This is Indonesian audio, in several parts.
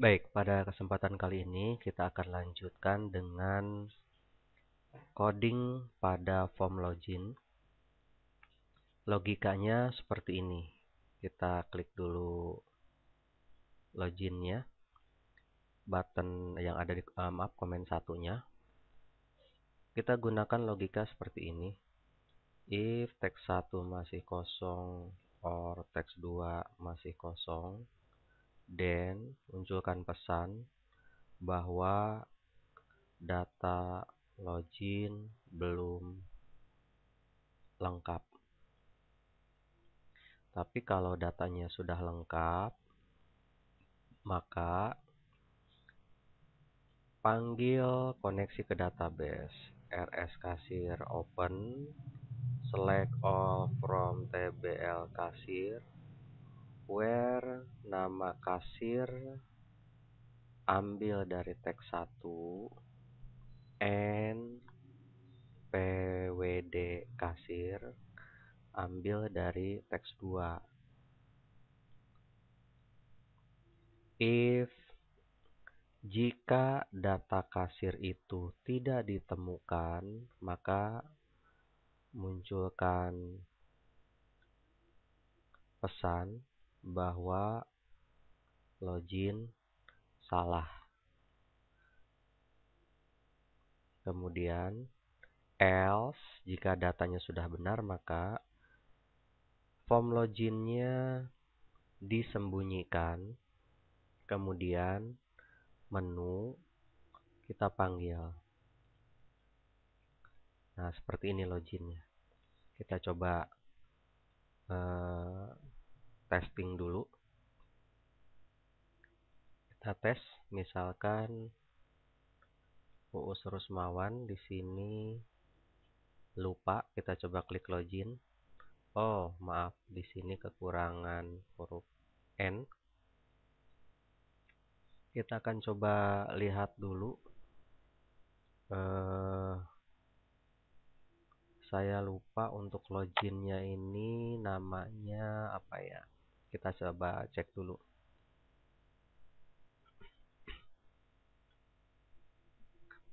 Baik, pada kesempatan kali ini kita akan lanjutkan dengan coding pada form login. Logikanya seperti ini. Kita klik dulu loginnya, button yang ada di uh, maaf komen satunya. Kita gunakan logika seperti ini. If text 1 masih kosong or text 2 masih kosong, den munculkan pesan bahwa data login belum lengkap. Tapi kalau datanya sudah lengkap, maka panggil koneksi ke database rs kasir open select all from tbl kasir software, nama kasir, ambil dari teks 1, and PWD kasir, ambil dari teks 2. If jika data kasir itu tidak ditemukan, maka munculkan pesan bahwa login salah. Kemudian else jika datanya sudah benar maka form loginnya disembunyikan. Kemudian menu kita panggil. Nah, seperti ini loginnya. Kita coba uh, testing dulu kita tes misalkan Uus Rusmawan di sini lupa kita coba klik login oh maaf di sini kekurangan huruf N kita akan coba lihat dulu eh, saya lupa untuk loginnya ini namanya apa ya kita coba cek dulu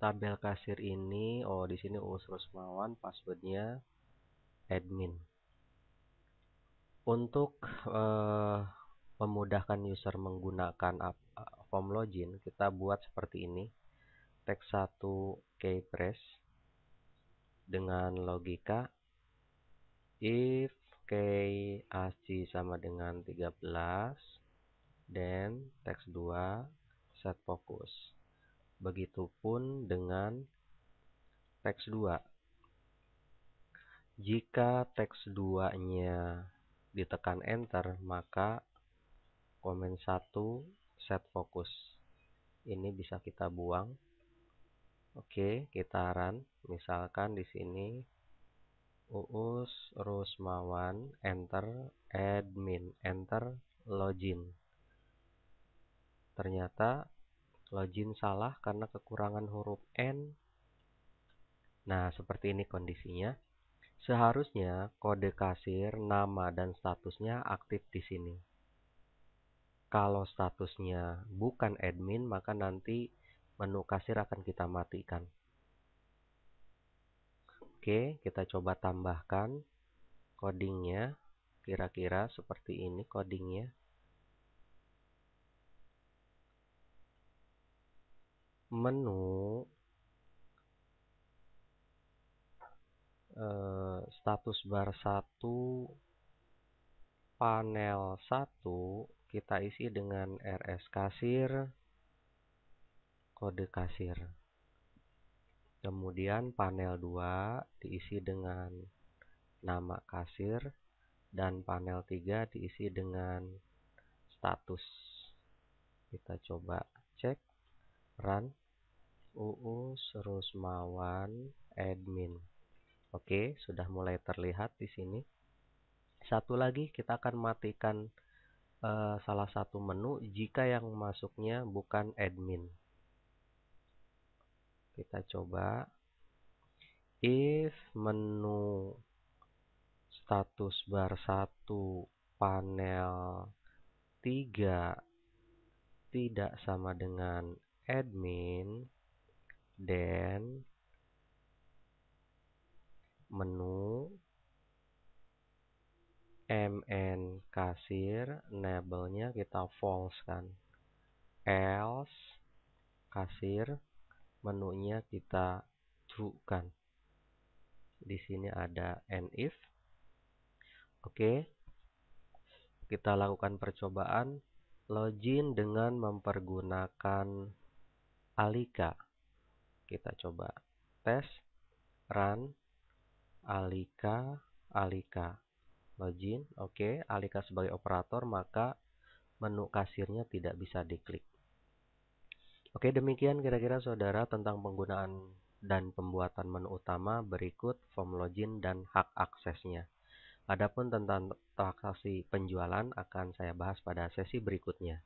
tabel kasir ini oh di sini Uus Rusmawan passwordnya admin untuk eh, memudahkan user menggunakan app, eh, form login kita buat seperti ini teks 1 key press dengan logika if pakai AC sama dengan 13 dan teks 2 set fokus begitupun dengan teks 2 jika teks 2 nya ditekan enter maka komen 1 set fokus ini bisa kita buang oke kita run misalkan di sini uus rusmawan enter admin enter login ternyata login salah karena kekurangan huruf n nah seperti ini kondisinya seharusnya kode kasir nama dan statusnya aktif di sini kalau statusnya bukan admin maka nanti menu kasir akan kita matikan Oke, kita coba tambahkan codingnya. Kira-kira seperti ini codingnya. Menu eh, status bar 1 panel 1 kita isi dengan RS kasir kode kasir Kemudian panel 2 diisi dengan nama kasir dan panel 3 diisi dengan status. Kita coba cek run UU Serusmawan admin. Oke, sudah mulai terlihat di sini. Satu lagi kita akan matikan eh, salah satu menu jika yang masuknya bukan admin kita coba if menu status bar 1 panel 3 tidak sama dengan admin dan menu mn kasir enable-nya kita false kan else kasir menunya kita true-kan. Di sini ada and if. Oke. Kita lakukan percobaan login dengan mempergunakan Alika. Kita coba tes run Alika Alika login. Oke, Alika sebagai operator maka menu kasirnya tidak bisa diklik. Oke, demikian kira-kira saudara tentang penggunaan dan pembuatan menu utama berikut form login dan hak aksesnya. Adapun tentang transaksi penjualan akan saya bahas pada sesi berikutnya.